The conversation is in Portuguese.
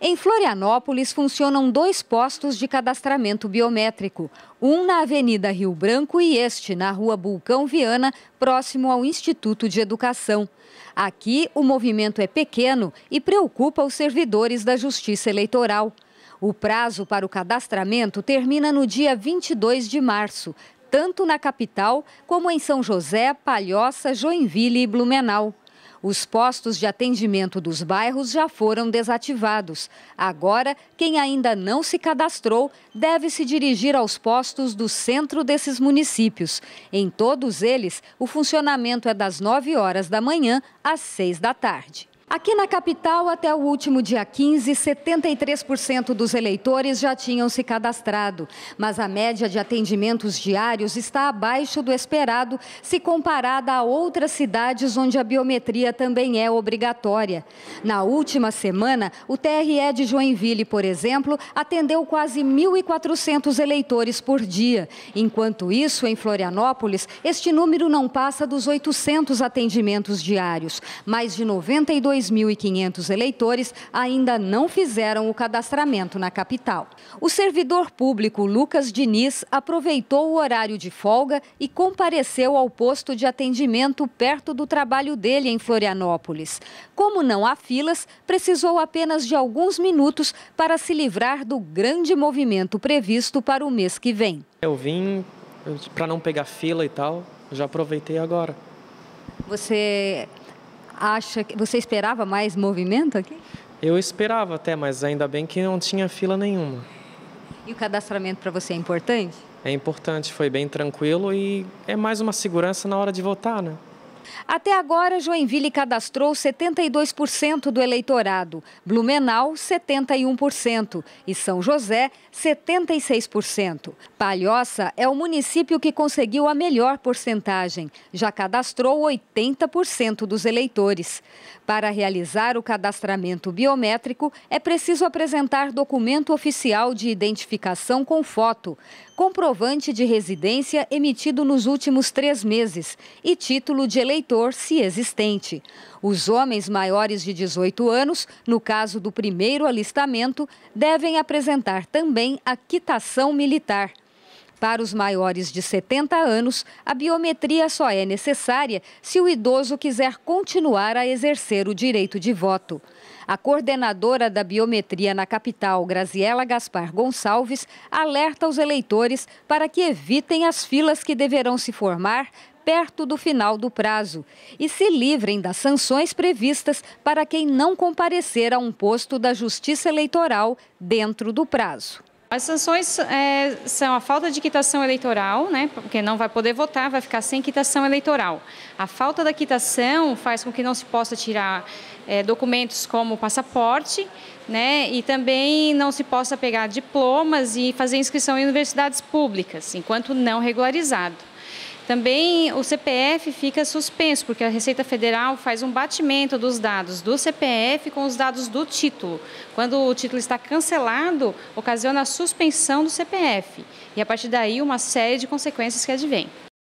Em Florianópolis funcionam dois postos de cadastramento biométrico, um na Avenida Rio Branco e este na Rua Bulcão Viana, próximo ao Instituto de Educação. Aqui o movimento é pequeno e preocupa os servidores da Justiça Eleitoral. O prazo para o cadastramento termina no dia 22 de março, tanto na capital como em São José, Palhoça, Joinville e Blumenau. Os postos de atendimento dos bairros já foram desativados. Agora, quem ainda não se cadastrou deve se dirigir aos postos do centro desses municípios. Em todos eles, o funcionamento é das 9 horas da manhã às 6 da tarde. Aqui na capital, até o último dia 15, 73% dos eleitores já tinham se cadastrado, mas a média de atendimentos diários está abaixo do esperado se comparada a outras cidades onde a biometria também é obrigatória. Na última semana, o TRE de Joinville, por exemplo, atendeu quase 1.400 eleitores por dia. Enquanto isso, em Florianópolis, este número não passa dos 800 atendimentos diários. Mais de 92 2.500 eleitores ainda não fizeram o cadastramento na capital. O servidor público Lucas Diniz aproveitou o horário de folga e compareceu ao posto de atendimento perto do trabalho dele em Florianópolis. Como não há filas, precisou apenas de alguns minutos para se livrar do grande movimento previsto para o mês que vem. Eu vim para não pegar fila e tal, já aproveitei agora. Você acha que você esperava mais movimento aqui? Eu esperava até, mas ainda bem que não tinha fila nenhuma. E o cadastramento para você é importante? É importante, foi bem tranquilo e é mais uma segurança na hora de votar, né? Até agora, Joinville cadastrou 72% do eleitorado, Blumenau, 71% e São José, 76%. Palhoça é o município que conseguiu a melhor porcentagem, já cadastrou 80% dos eleitores. Para realizar o cadastramento biométrico, é preciso apresentar documento oficial de identificação com foto, comprovante de residência emitido nos últimos três meses e título de eleitor eleitor, se existente. Os homens maiores de 18 anos, no caso do primeiro alistamento, devem apresentar também a quitação militar. Para os maiores de 70 anos, a biometria só é necessária se o idoso quiser continuar a exercer o direito de voto. A coordenadora da biometria na capital, Graziela Gaspar Gonçalves, alerta os eleitores para que evitem as filas que deverão se formar perto do final do prazo e se livrem das sanções previstas para quem não comparecer a um posto da Justiça Eleitoral dentro do prazo. As sanções é, são a falta de quitação eleitoral, né, porque não vai poder votar, vai ficar sem quitação eleitoral. A falta da quitação faz com que não se possa tirar é, documentos como passaporte, né, e também não se possa pegar diplomas e fazer inscrição em universidades públicas, enquanto não regularizado. Também o CPF fica suspenso, porque a Receita Federal faz um batimento dos dados do CPF com os dados do título. Quando o título está cancelado, ocasiona a suspensão do CPF. E a partir daí, uma série de consequências que advém.